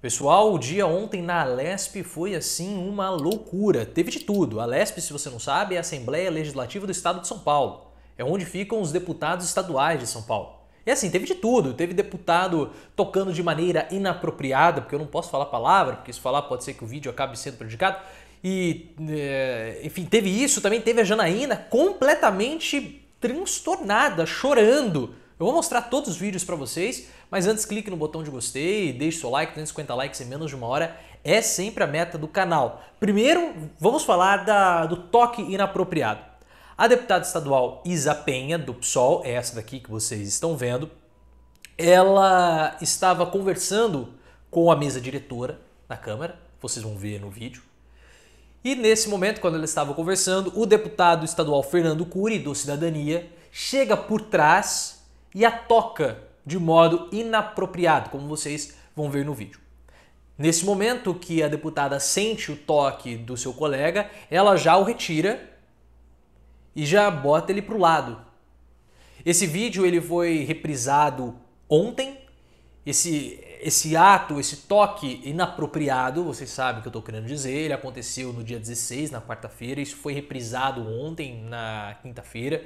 Pessoal, o dia ontem na Alesp foi assim uma loucura. Teve de tudo. A Alesp, se você não sabe, é a Assembleia Legislativa do Estado de São Paulo. É onde ficam os deputados estaduais de São Paulo. E assim, teve de tudo. Teve deputado tocando de maneira inapropriada, porque eu não posso falar palavra, porque se falar pode ser que o vídeo acabe sendo prejudicado. E, eh, enfim, teve isso. Também teve a Janaína completamente transtornada, chorando eu vou mostrar todos os vídeos para vocês, mas antes clique no botão de gostei, deixe seu like, 350 likes em menos de uma hora é sempre a meta do canal. Primeiro, vamos falar da, do toque inapropriado. A deputada estadual Isa Penha, do PSOL, é essa daqui que vocês estão vendo, ela estava conversando com a mesa diretora na Câmara, vocês vão ver no vídeo. E nesse momento, quando ela estava conversando, o deputado estadual Fernando Cury, do Cidadania, chega por trás e a toca de modo inapropriado, como vocês vão ver no vídeo. Nesse momento que a deputada sente o toque do seu colega, ela já o retira e já bota ele para o lado. Esse vídeo ele foi reprisado ontem. Esse, esse ato, esse toque inapropriado, vocês sabem o que eu estou querendo dizer, ele aconteceu no dia 16, na quarta-feira, isso foi reprisado ontem, na quinta-feira,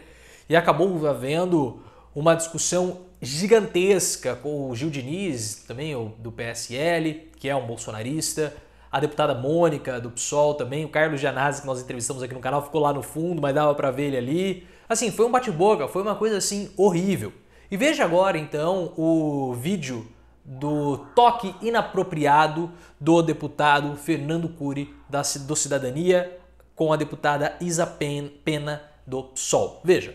e acabou havendo uma discussão gigantesca com o Gil Diniz, também do PSL, que é um bolsonarista, a deputada Mônica do PSOL também, o Carlos Gianazzi, que nós entrevistamos aqui no canal, ficou lá no fundo, mas dava para ver ele ali. Assim, foi um bate-boca, foi uma coisa assim horrível. E veja agora então o vídeo do toque inapropriado do deputado Fernando Cury da, do Cidadania com a deputada Isa Pena do PSOL. Veja.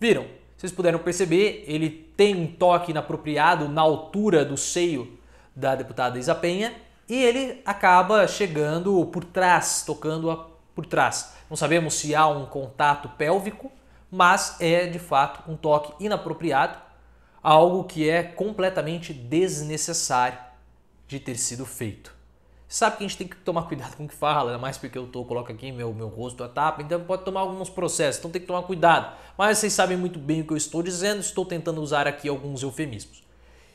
Viram? Vocês puderam perceber, ele tem um toque inapropriado na altura do seio da deputada Isa Penha e ele acaba chegando por trás, tocando-a por trás. Não sabemos se há um contato pélvico, mas é de fato um toque inapropriado, algo que é completamente desnecessário de ter sido feito. Sabe que a gente tem que tomar cuidado com o que fala, mais porque eu tô, coloco aqui meu, meu rosto, a tapa, então pode tomar alguns processos, então tem que tomar cuidado. Mas vocês sabem muito bem o que eu estou dizendo, estou tentando usar aqui alguns eufemismos.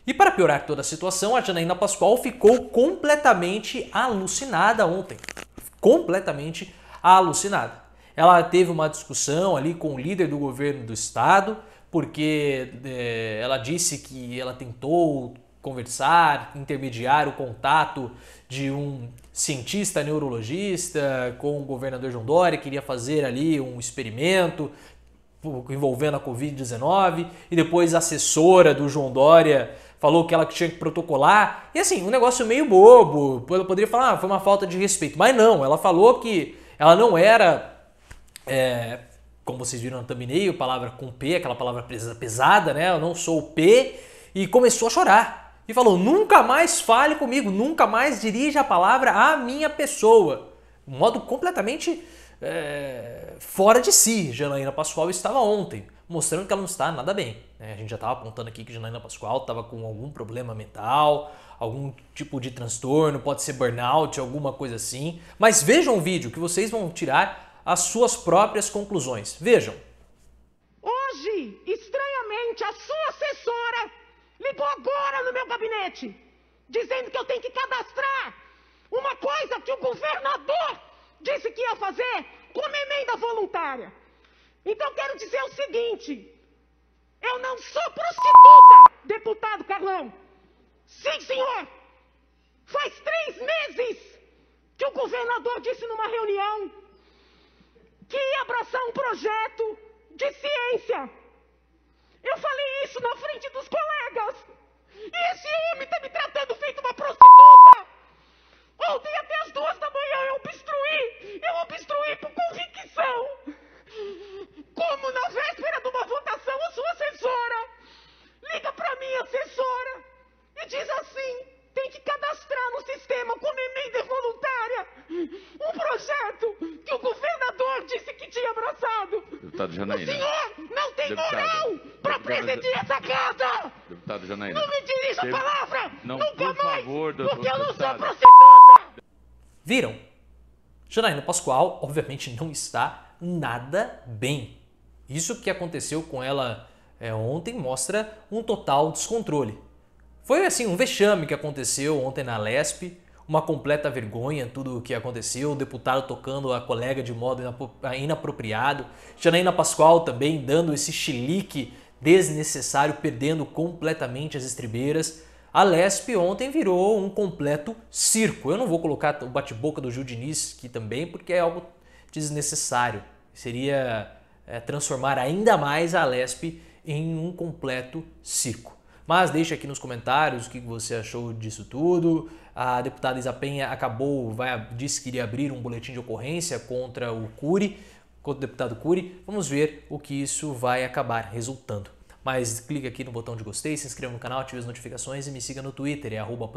E para piorar toda a situação, a Janaína Pascoal ficou completamente alucinada ontem. Completamente alucinada. Ela teve uma discussão ali com o líder do governo do estado, porque é, ela disse que ela tentou conversar, intermediar o contato de um cientista neurologista com o governador João Dória, queria fazer ali um experimento envolvendo a Covid-19, e depois a assessora do João Dória falou que ela tinha que protocolar. E assim, um negócio meio bobo, ela poderia falar, ah, foi uma falta de respeito, mas não, ela falou que ela não era, é, como vocês viram no thumbnail, palavra com P, aquela palavra pesada, né? Eu não sou o P, e começou a chorar e falou: nunca mais fale comigo, nunca mais dirija a palavra à minha pessoa. Um modo completamente é, fora de si, Janaína Pascoal estava ontem, mostrando que ela não está nada bem. Né? A gente já estava apontando aqui que Janaína Pascoal estava com algum problema mental, algum tipo de transtorno, pode ser burnout, alguma coisa assim. Mas vejam o vídeo que vocês vão tirar as suas próprias conclusões. Vejam. Hoje ligou agora no meu gabinete, dizendo que eu tenho que cadastrar uma coisa que o governador disse que ia fazer como emenda voluntária. Então quero dizer o seguinte: eu não sou prostituta, deputado Carlão. Sim, senhor. Faz três meses que o governador disse numa reunião que ia abraçar um projeto de ciência. Eu falei isso na frente Deputado Janaína. O senhor não tem moral para presidir essa casa! Deputado Janaína. Não me dirija a palavra! Não, Nunca por mais! Favor, doutor, porque eu não sou prostituta! Viram? Janaína Pascoal, obviamente, não está nada bem. Isso que aconteceu com ela é, ontem mostra um total descontrole. Foi assim um vexame que aconteceu ontem na Lespe uma completa vergonha tudo o que aconteceu, o deputado tocando a colega de modo ah, inapropriado, Janaína Pascoal também dando esse chilique desnecessário, perdendo completamente as estribeiras. A Lesp ontem virou um completo circo. Eu não vou colocar o bate-boca do Gil Diniz aqui também, porque é algo desnecessário. Seria é, transformar ainda mais a Lesp em um completo circo. Mas deixa aqui nos comentários o que você achou disso tudo. A deputada Isa Penha acabou, vai, disse que iria abrir um boletim de ocorrência contra o Cury, contra o deputado Cury. Vamos ver o que isso vai acabar resultando. Mas clique aqui no botão de gostei, se inscreva no canal, ative as notificações e me siga no Twitter, é arroba